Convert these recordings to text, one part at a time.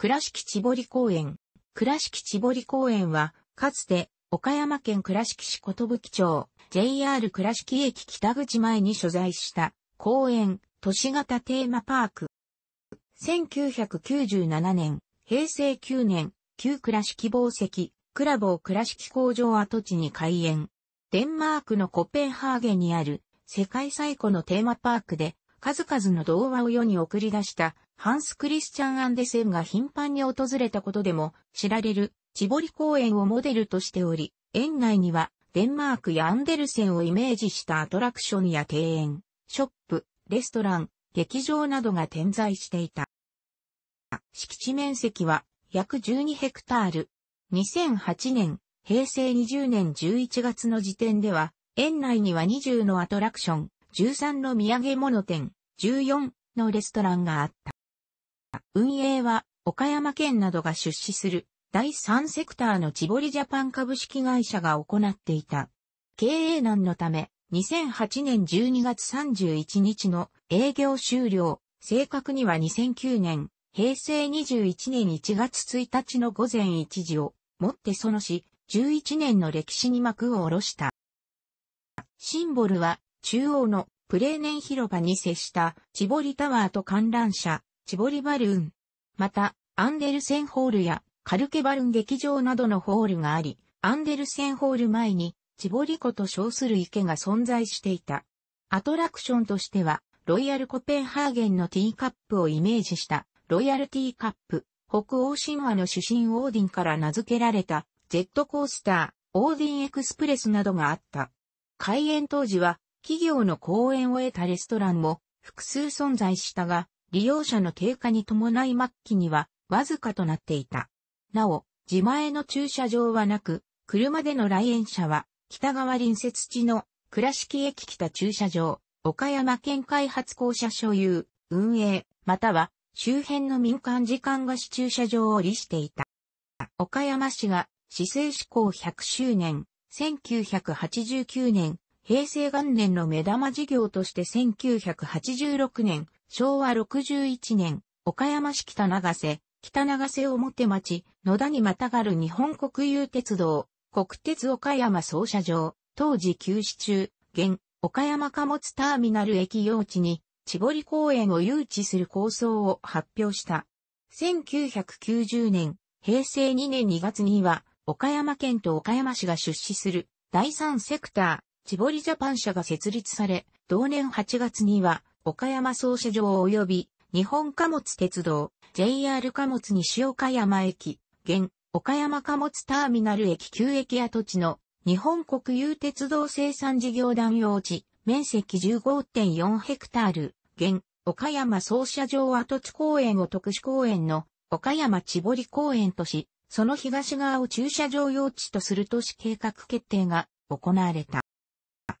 倉敷千堀公園。倉敷千堀公園は、かつて、岡山県倉敷市寿町、JR 倉敷駅北口前に所在した公園、都市型テーマパーク。1997年、平成9年、旧倉敷宝石、クラボを倉敷工場跡地に開園。デンマークのコペンハーゲンにある世界最古のテーマパークで数々の童話を世に送り出したハンス・クリスチャン・アンデセンが頻繁に訪れたことでも知られるチボリ公園をモデルとしており、園内にはデンマークやアンデルセンをイメージしたアトラクションや庭園、ショップ、レストラン、劇場などが点在していた。敷地面積は約12ヘクタール。2008年、平成20年11月の時点では、園内には20のアトラクション、13の土産物店、14のレストランがあった。運営は岡山県などが出資する第3セクターのチボリジャパン株式会社が行っていた。経営難のため、2008年12月31日の営業終了、正確には2009年、平成21年1月1日の午前1時をもってそのし、11年の歴史に幕を下ろした。シンボルは中央のプレーネン広場に接したチボリタワーと観覧車、チボリバルーン。また、アンデルセンホールやカルケバルン劇場などのホールがあり、アンデルセンホール前にチボリ湖と称する池が存在していた。アトラクションとしては、ロイヤルコペンハーゲンのティーカップをイメージした、ロイヤルティーカップ、北欧神話の主神オーディンから名付けられた、ジェットコースター、オーディンエクスプレスなどがあった。開園当時は、企業の公演を得たレストランも複数存在したが、利用者の経過に伴い末期にはわずかとなっていた。なお、自前の駐車場はなく、車での来園者は北側隣接地の倉敷駅北駐車場、岡山県開発公社所有、運営、または周辺の民間時間貸し駐車場を利していた。岡山市が市政施行100周年、1989年、平成元年の目玉事業として1986年、昭和61年、岡山市北長瀬、北長瀬表町、野田にまたがる日本国有鉄道、国鉄岡山総社場、当時休止中、現、岡山貨物ターミナル駅用地に、千堀公園を誘致する構想を発表した。1990年、平成2年2月には、岡山県と岡山市が出資する第三セクター、千堀ジャパン社が設立され、同年8月には、岡山総社城及び日本貨物鉄道 JR 貨物西岡山駅、現岡山貨物ターミナル駅旧駅跡地の日本国有鉄道生産事業団用地面積15.4ヘクタール、現岡山総社城跡地公園を特殊公園の岡山千堀公園とし、その東側を駐車場用地とする都市計画決定が行われた。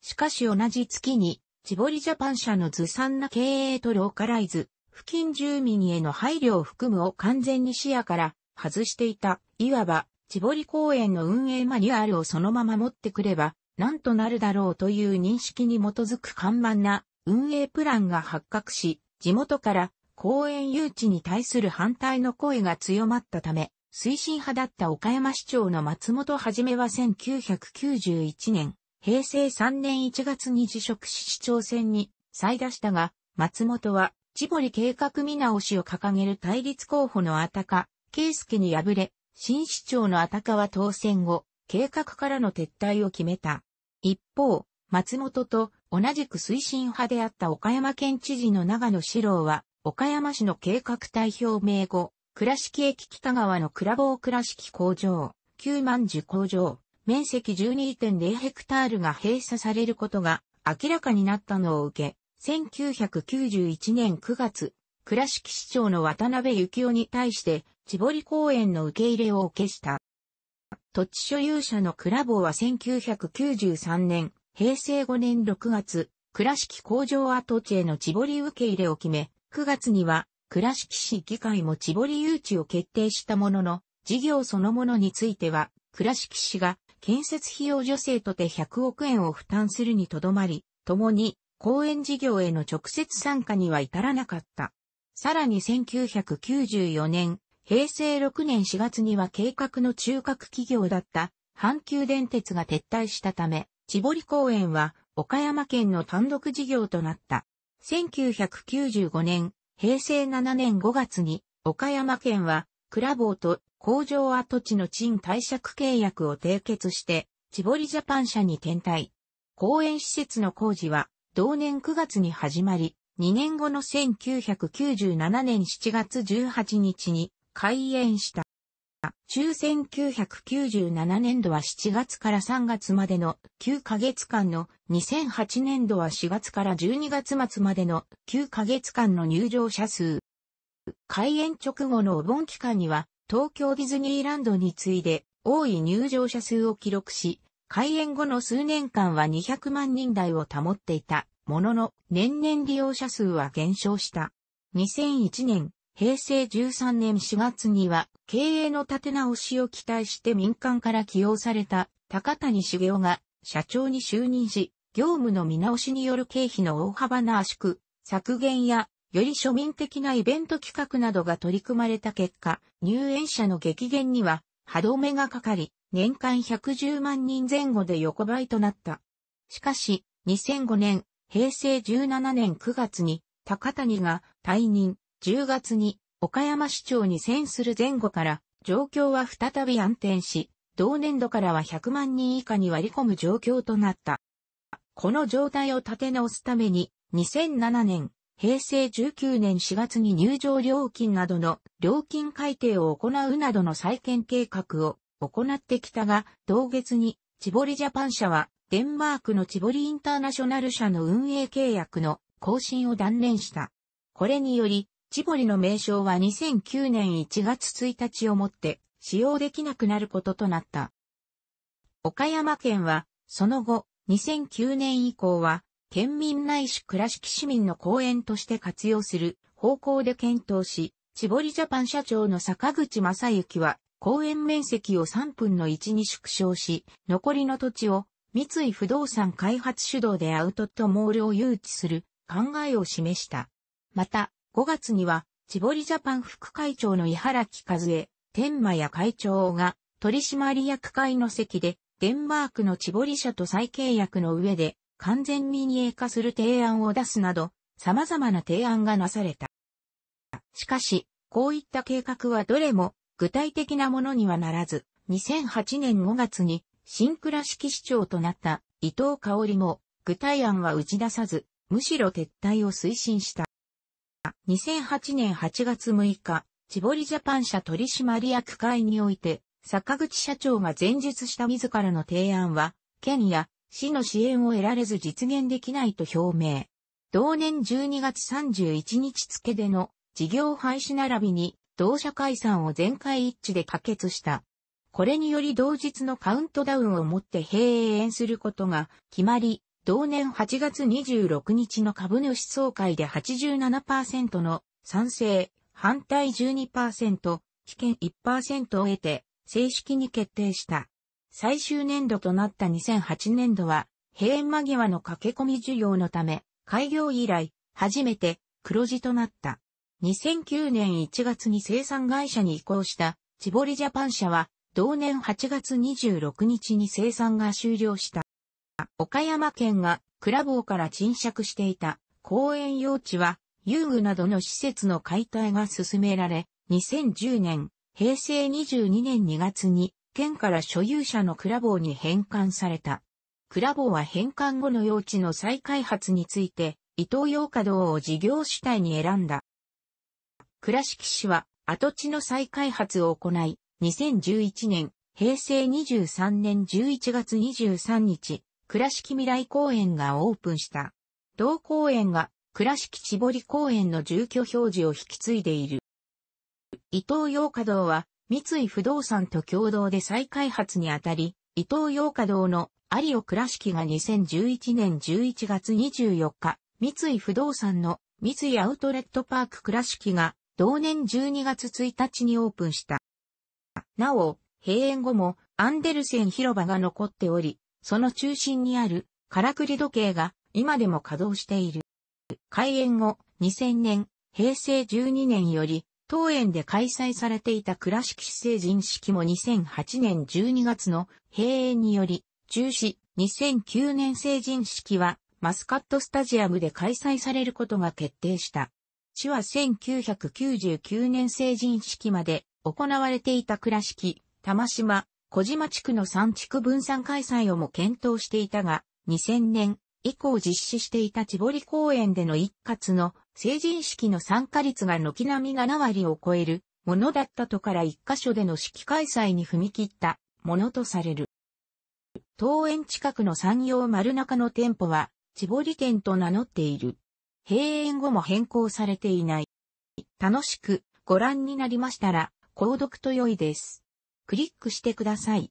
しかし同じ月にチボリジャパン社のずさんな経営とローカライズ、付近住民への配慮を含むを完全に視野から外していた、いわば、チボリ公園の運営マニュアルをそのまま持ってくれば、なんとなるだろうという認識に基づく看板な運営プランが発覚し、地元から公園誘致に対する反対の声が強まったため、推進派だった岡山市長の松本はじめは1991年、平成3年1月に辞職し市長選に再出したが、松本は、地堀計画見直しを掲げる対立候補のあたか、圭介に敗れ、新市長のあたかは当選後、計画からの撤退を決めた。一方、松本と同じく推進派であった岡山県知事の長野史郎は、岡山市の計画代表明後、倉敷駅北側の倉房倉敷工場、旧万樹工場、面積12.0ヘクタールが閉鎖されることが明らかになったのを受け、1991年9月、倉敷市長の渡辺幸雄に対して、千堀公園の受け入れを受けした。土地所有者の倉坊は1993年、平成5年6月、倉敷工場跡地への千堀受け入れを決め、9月には、倉敷市議会も千堀誘致を決定したものの、事業そのものについては、倉敷市が建設費用助成とて100億円を負担するにとどまり、共に公園事業への直接参加には至らなかった。さらに1994年、平成6年4月には計画の中核企業だった阪急電鉄が撤退したため、千堀公園は岡山県の単独事業となった。1995年、平成7年5月に岡山県はクラボーと工場跡地の賃貸借契約を締結して、チボリジャパン社に転退。公園施設の工事は、同年9月に始まり、2年後の1997年7月18日に開園した。中1997年度は7月から3月までの9ヶ月間の2008年度は4月から12月末までの9ヶ月間の入場者数。開園直後のお盆期間には、東京ディズニーランドに次いで多い入場者数を記録し、開園後の数年間は200万人台を保っていたものの、年々利用者数は減少した。2001年、平成13年4月には、経営の立て直しを期待して民間から起用された高谷茂雄が社長に就任し、業務の見直しによる経費の大幅な圧縮、削減やより庶民的なイベント企画などが取り組まれた結果、入園者の激減には歯止めがかかり、年間110万人前後で横ばいとなった。しかし、2005年、平成17年9月に、高谷が退任、10月に岡山市長に選する前後から、状況は再び安定し、同年度からは100万人以下に割り込む状況となった。この状態を立て直すために、2007年、平成19年4月に入場料金などの料金改定を行うなどの再建計画を行ってきたが、同月にチボリジャパン社はデンマークのチボリインターナショナル社の運営契約の更新を断念した。これにより、チボリの名称は2009年1月1日をもって使用できなくなることとなった。岡山県は、その後、2009年以降は、県民ないし倉敷市民の公園として活用する方向で検討し、千堀ジャパン社長の坂口正幸は、公園面積を3分の1に縮小し、残りの土地を三井不動産開発主導でアウトットモールを誘致する考えを示した。また、5月には、千堀ジャパン副会長の井原木和江、天満屋会長が取締役会の席で、デンマークの千堀社と再契約の上で、完全民営化する提案を出すなど、様々な提案がなされた。しかし、こういった計画はどれも具体的なものにはならず、2008年5月に新倉式市長となった伊藤香織も具体案は打ち出さず、むしろ撤退を推進した。2008年8月6日、千堀ジャパン社取締役会において、坂口社長が前述した自らの提案は、県や市の支援を得られず実現できないと表明。同年12月31日付での事業廃止並びに同社解散を全会一致で可決した。これにより同日のカウントダウンをもって閉園することが決まり、同年8月26日の株主総会で87%の賛成、反対12%、危険1%を得て正式に決定した。最終年度となった2008年度は、閉園間際の駆け込み需要のため、開業以来、初めて黒字となった。2009年1月に生産会社に移行したチボリジャパン社は、同年8月26日に生産が終了した。岡山県がクラボーから賃借していた公園用地は遊具などの施設の解体が進められ、2010年、平成22年2月に県から所有者のクラボーに返還された。クラボーは返還後の用地の再開発について、伊東洋華堂を事業主体に選んだ。倉敷市は跡地の再開発を行い、2011年、平成23年11月23日、倉敷未来公園がオープンした。同公園が倉敷千堀公園の住居表示を引き継いでいる。伊東洋華堂は三井不動産と共同で再開発にあたり、伊東洋華堂の有尾倉敷が2011年11月24日、三井不動産の三井アウトレットパーク倉敷が同年12月1日にオープンした。なお、閉園後もアンデルセン広場が残っており、その中心にあるカラクリ時計が今でも稼働している。開園後、2000年、平成12年より当園で開催されていた倉敷市成人式も2008年12月の閉園により中止、2009年成人式はマスカットスタジアムで開催されることが決定した。市は1999年成人式まで行われていた倉敷、玉島、小島地区の3地区分散開催をも検討していたが、2000年以降実施していた千堀公園での一括の成人式の参加率が軒並み7割を超えるものだったとから一箇所での式開催に踏み切ったものとされる。桃園近くの山陽丸中の店舗は、ぼり店と名乗っている。閉園後も変更されていない。楽しくご覧になりましたら、購読と良いです。クリックしてください。